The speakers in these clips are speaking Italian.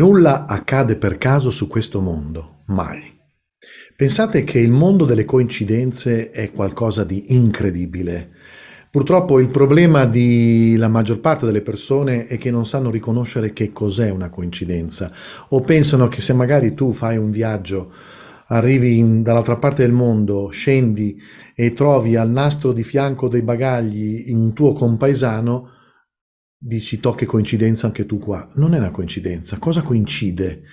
Nulla accade per caso su questo mondo, mai. Pensate che il mondo delle coincidenze è qualcosa di incredibile. Purtroppo il problema della maggior parte delle persone è che non sanno riconoscere che cos'è una coincidenza o pensano che se magari tu fai un viaggio, arrivi in, dall'altra parte del mondo, scendi e trovi al nastro di fianco dei bagagli un tuo compaesano, Dici, tocca coincidenza anche tu qua. Non è una coincidenza. Cosa coincide?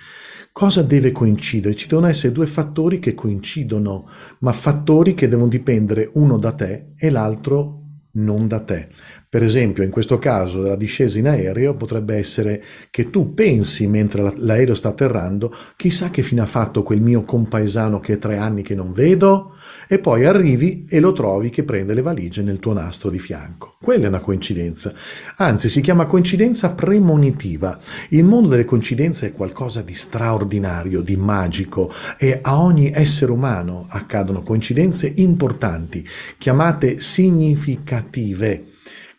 Cosa deve coincidere? Ci devono essere due fattori che coincidono, ma fattori che devono dipendere uno da te e l'altro non da te. Per esempio, in questo caso della discesa in aereo potrebbe essere che tu pensi mentre l'aereo sta atterrando, chissà che fine ha fatto quel mio compaesano che è tre anni che non vedo, e poi arrivi e lo trovi che prende le valigie nel tuo nastro di fianco. Quella è una coincidenza. Anzi, si chiama coincidenza premonitiva. Il mondo delle coincidenze è qualcosa di straordinario, di magico e a ogni essere umano accadono coincidenze importanti, chiamate significative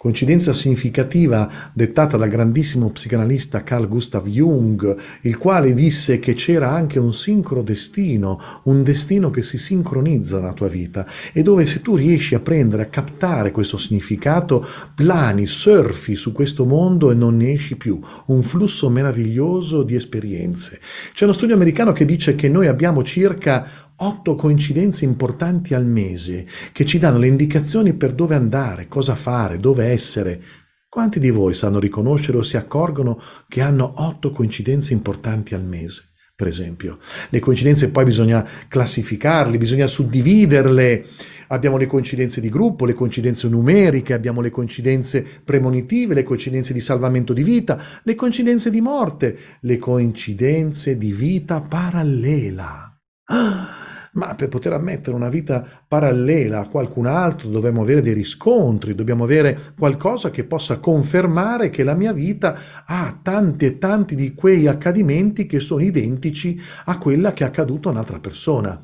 coincidenza significativa dettata dal grandissimo psicanalista Carl Gustav Jung, il quale disse che c'era anche un sincro destino, un destino che si sincronizza nella tua vita e dove se tu riesci a prendere, a captare questo significato, plani, surfi su questo mondo e non ne esci più, un flusso meraviglioso di esperienze. C'è uno studio americano che dice che noi abbiamo circa otto coincidenze importanti al mese che ci danno le indicazioni per dove andare, cosa fare, dove essere. Quanti di voi sanno riconoscere o si accorgono che hanno otto coincidenze importanti al mese? Per esempio, le coincidenze poi bisogna classificarle, bisogna suddividerle. Abbiamo le coincidenze di gruppo, le coincidenze numeriche, abbiamo le coincidenze premonitive, le coincidenze di salvamento di vita, le coincidenze di morte, le coincidenze di vita parallela. Ah! ma per poter ammettere una vita parallela a qualcun altro dobbiamo avere dei riscontri, dobbiamo avere qualcosa che possa confermare che la mia vita ha tanti e tanti di quei accadimenti che sono identici a quella che è accaduta a un'altra persona.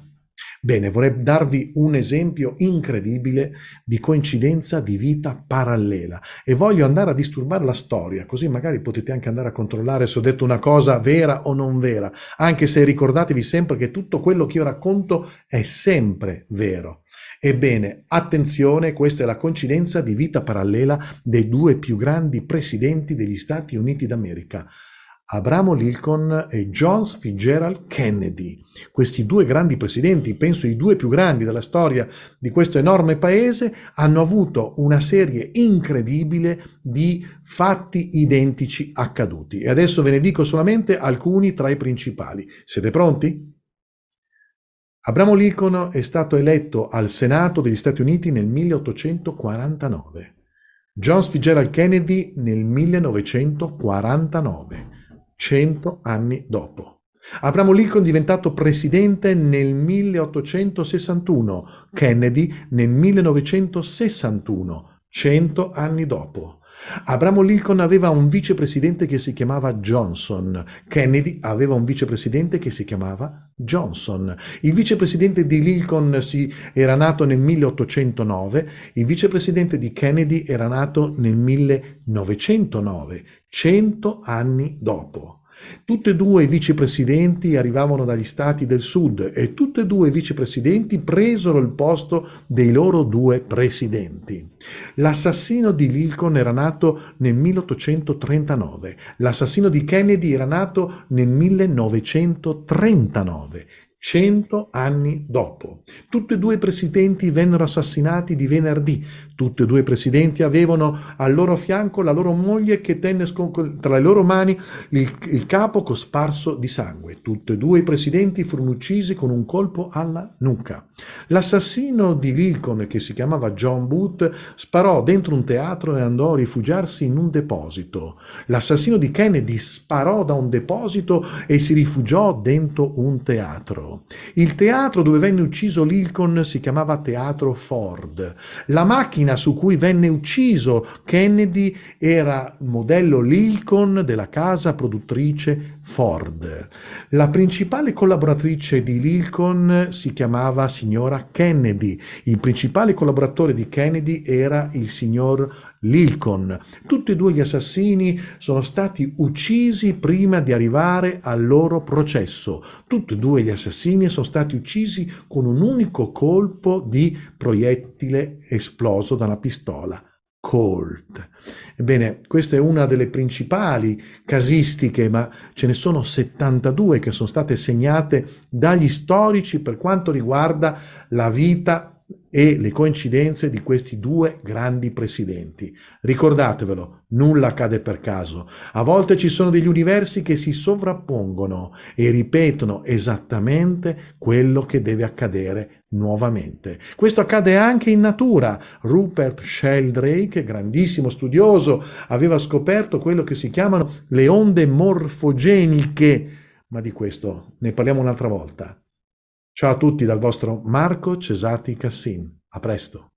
Bene, vorrei darvi un esempio incredibile di coincidenza di vita parallela e voglio andare a disturbare la storia, così magari potete anche andare a controllare se ho detto una cosa vera o non vera, anche se ricordatevi sempre che tutto quello che io racconto è sempre vero. Ebbene, attenzione, questa è la coincidenza di vita parallela dei due più grandi presidenti degli Stati Uniti d'America. Abramo Lincoln e John Fitzgerald Kennedy. Questi due grandi presidenti, penso i due più grandi della storia di questo enorme paese, hanno avuto una serie incredibile di fatti identici accaduti. E adesso ve ne dico solamente alcuni tra i principali. Siete pronti? Abramo Lincoln è stato eletto al Senato degli Stati Uniti nel 1849. John Fitzgerald Kennedy nel 1949 cento anni dopo. Abramo Lincoln diventato presidente nel 1861, Kennedy nel 1961, cento anni dopo. Abramo Lincoln aveva un vicepresidente che si chiamava Johnson, Kennedy aveva un vicepresidente che si chiamava Johnson. Il vicepresidente di Lincoln si, era nato nel 1809, il vicepresidente di Kennedy era nato nel 1909, cento anni dopo. Tutte e due i vicepresidenti arrivavano dagli stati del sud e tutte e due i vicepresidenti presero il posto dei loro due presidenti. L'assassino di Lincoln era nato nel 1839, l'assassino di Kennedy era nato nel 1939. Cento anni dopo, tutti e due i presidenti vennero assassinati di venerdì. Tutti e due i presidenti avevano al loro fianco la loro moglie che tenne tra le loro mani il, il capo cosparso di sangue. Tutti e due i presidenti furono uccisi con un colpo alla nuca. L'assassino di Lincoln, che si chiamava John Booth, sparò dentro un teatro e andò a rifugiarsi in un deposito. L'assassino di Kennedy sparò da un deposito e si rifugiò dentro un teatro. Il teatro dove venne ucciso Lincoln si chiamava Teatro Ford. La macchina su cui venne ucciso Kennedy era modello Lincoln della casa produttrice Ford. La principale collaboratrice di Lincoln si chiamava signora Kennedy. Il principale collaboratore di Kennedy era il signor Lilcon. Tutti e due gli assassini sono stati uccisi prima di arrivare al loro processo. Tutti e due gli assassini sono stati uccisi con un unico colpo di proiettile esploso da una pistola. Colt. Ebbene, questa è una delle principali casistiche, ma ce ne sono 72 che sono state segnate dagli storici per quanto riguarda la vita e le coincidenze di questi due grandi presidenti. Ricordatevelo, nulla accade per caso. A volte ci sono degli universi che si sovrappongono e ripetono esattamente quello che deve accadere nuovamente. Questo accade anche in natura. Rupert Sheldrake, grandissimo studioso, aveva scoperto quello che si chiamano le onde morfogeniche, ma di questo ne parliamo un'altra volta. Ciao a tutti dal vostro Marco Cesati Cassin. A presto.